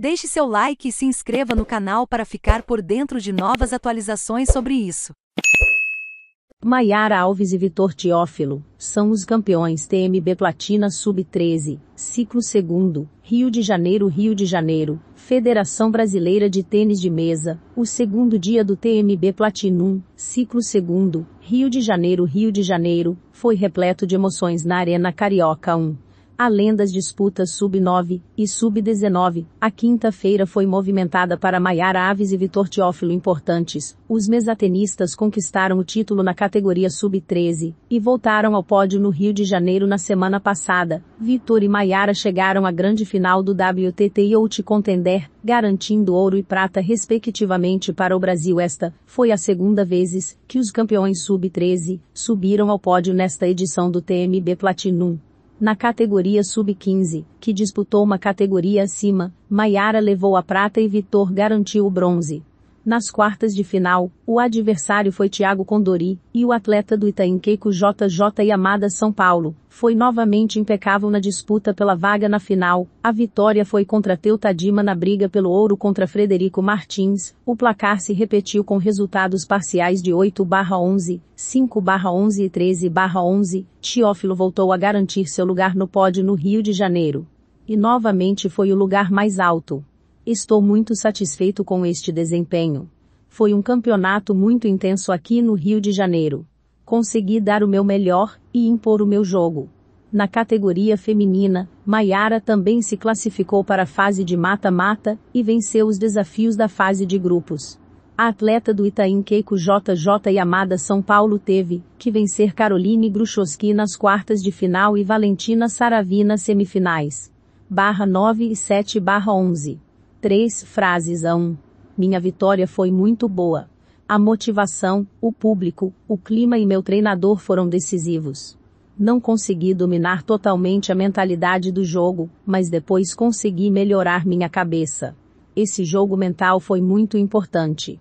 Deixe seu like e se inscreva no canal para ficar por dentro de novas atualizações sobre isso. Maiara Alves e Vitor Teófilo são os campeões TMB Platina Sub-13, ciclo segundo, Rio de Janeiro, Rio de Janeiro, Federação Brasileira de Tênis de Mesa, o segundo dia do TMB Platinum, ciclo segundo, Rio de Janeiro, Rio de Janeiro, foi repleto de emoções na Arena Carioca 1. Além das disputas sub-9 e sub-19, a quinta-feira foi movimentada para Maiara Aves e Vitor Teófilo importantes. Os mesatenistas conquistaram o título na categoria sub-13 e voltaram ao pódio no Rio de Janeiro na semana passada. Vitor e Maiara chegaram à grande final do WTT Out Contender, garantindo ouro e prata respectivamente para o Brasil. Esta foi a segunda vez que os campeões sub-13 subiram ao pódio nesta edição do TMB Platinum. Na categoria sub-15, que disputou uma categoria acima, Maiara levou a prata e Vitor garantiu o bronze. Nas quartas de final, o adversário foi Thiago Condori, e o atleta do Itaim Keiko JJ Yamada São Paulo, foi novamente impecável na disputa pela vaga na final, a vitória foi contra Teutadima na briga pelo ouro contra Frederico Martins, o placar se repetiu com resultados parciais de 8-11, 5-11 e 13-11, Teófilo voltou a garantir seu lugar no pódio no Rio de Janeiro. E novamente foi o lugar mais alto. Estou muito satisfeito com este desempenho. Foi um campeonato muito intenso aqui no Rio de Janeiro. Consegui dar o meu melhor e impor o meu jogo. Na categoria feminina, Maiara também se classificou para a fase de mata-mata e venceu os desafios da fase de grupos. A atleta do Itaim Keiko JJ Yamada São Paulo teve que vencer Caroline Gruchowski nas quartas de final e Valentina Saravina semifinais. Barra 9 e 7 barra 11. Três frases a um. Minha vitória foi muito boa. A motivação, o público, o clima e meu treinador foram decisivos. Não consegui dominar totalmente a mentalidade do jogo, mas depois consegui melhorar minha cabeça. Esse jogo mental foi muito importante.